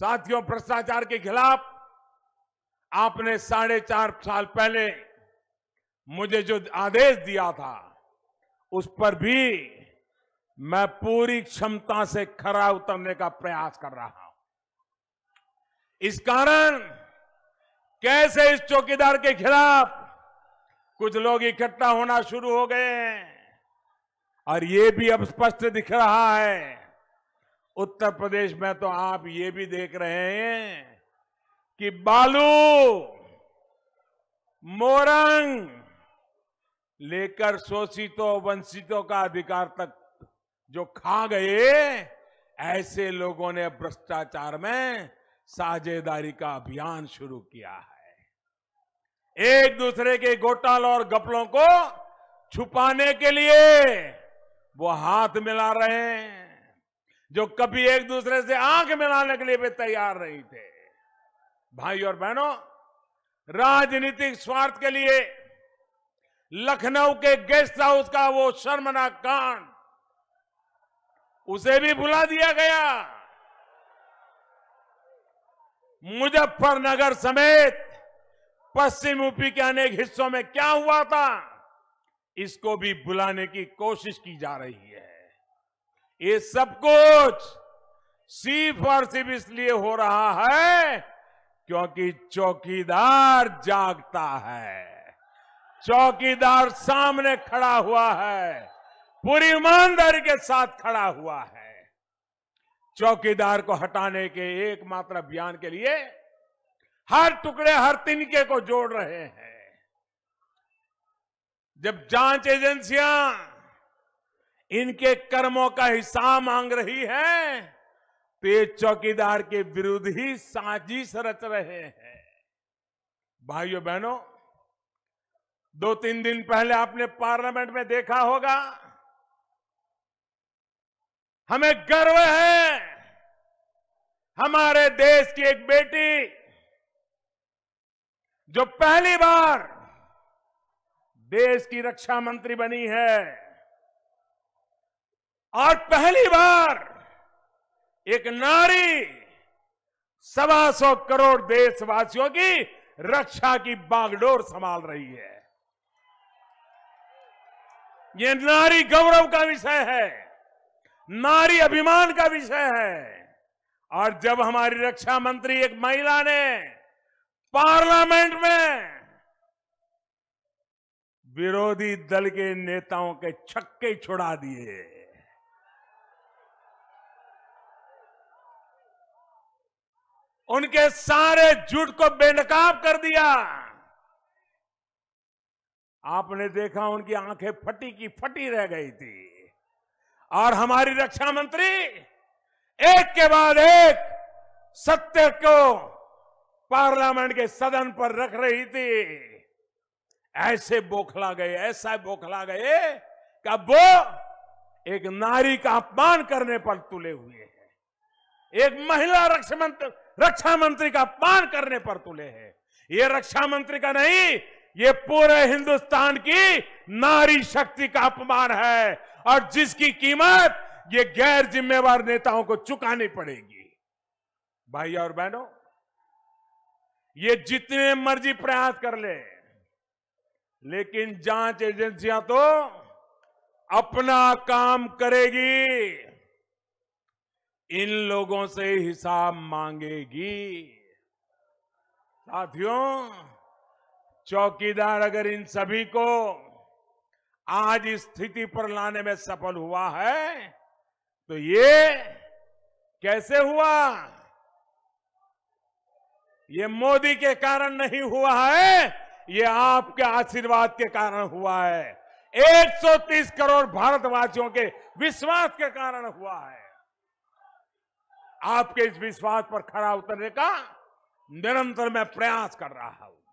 साथियों भ्रष्टाचार के खिलाफ आपने साढ़े चार साल पहले मुझे जो आदेश दिया था उस पर भी मैं पूरी क्षमता से खरा उतरने का प्रयास कर रहा हूं इस कारण कैसे इस चौकीदार के खिलाफ कुछ लोग इकट्ठा होना शुरू हो गए हैं और ये भी अब स्पष्ट दिख रहा है उत्तर प्रदेश में तो आप ये भी देख रहे हैं कि बालू मोरंग लेकर शोषितों वंचितों का अधिकार तक जो खा गए ऐसे लोगों ने भ्रष्टाचार में साझेदारी का अभियान शुरू किया है एक दूसरे के घोटालों और गपलों को छुपाने के लिए वो हाथ मिला रहे हैं जो कभी एक दूसरे से आंख मिलाने के लिए भी तैयार नहीं थे भाई और बहनों राजनीतिक स्वार्थ के लिए लखनऊ के गेस्ट हाउस का वो शर्मनाक कांड उसे भी भुला दिया गया मुजफ्फरनगर समेत पश्चिम यूपी के अनेक हिस्सों में क्या हुआ था इसको भी बुलाने की कोशिश की जा रही है ये सब कुछ सिर्फ और सिर्फ इसलिए हो रहा है क्योंकि चौकीदार जागता है चौकीदार सामने खड़ा हुआ है पूरी ईमानदारी के साथ खड़ा हुआ है चौकीदार को हटाने के एकमात्र अभियान के लिए हर टुकड़े हर तिनके को जोड़ रहे हैं जब जांच एजेंसियां इनके कर्मों का हिस्सा मांग रही है पेज चौकीदार के विरुद्ध ही साजिश रच रहे हैं भाइयों बहनों दो तीन दिन पहले आपने पार्लियामेंट में देखा होगा हमें गर्व है हमारे देश की एक बेटी जो पहली बार देश की रक्षा मंत्री बनी है और पहली बार एक नारी सवा सौ करोड़ देशवासियों की रक्षा की बागडोर संभाल रही है ये नारी गौरव का विषय है नारी अभिमान का विषय है और जब हमारी रक्षा मंत्री एक महिला ने पार्लियामेंट में विरोधी दल के नेताओं के छक्के छुड़ा दिए उनके सारे झूठ को बेनकाब कर दिया आपने देखा उनकी आंखें फटी की फटी रह गई थी और हमारी रक्षा मंत्री एक के बाद एक सत्य को पार्लियामेंट के सदन पर रख रही थी ऐसे बोखला गए ऐसा बोखला गए कि अब वो एक नारी का अपमान करने पर तुले हुए हैं एक महिला रक्षा मंत्री रक्षा मंत्री का अपमान करने पर तुले हैं ये रक्षा मंत्री का नहीं ये पूरे हिंदुस्तान की नारी शक्ति का अपमान है और जिसकी कीमत ये गैर जिम्मेवार नेताओं को चुकानी पड़ेगी भाई और बहनों ये जितने मर्जी प्रयास कर ले, लेकिन जांच एजेंसियां तो अपना काम करेगी इन लोगों से हिसाब मांगेगी साथियों चौकीदार अगर इन सभी को आज इस स्थिति पर लाने में सफल हुआ है तो ये कैसे हुआ ये मोदी के कारण नहीं हुआ है ये आपके आशीर्वाद के कारण हुआ है 130 करोड़ भारतवासियों के विश्वास के कारण हुआ है आपके इस विश्वास पर खरा उतरने का निरंतर मैं प्रयास कर रहा हूं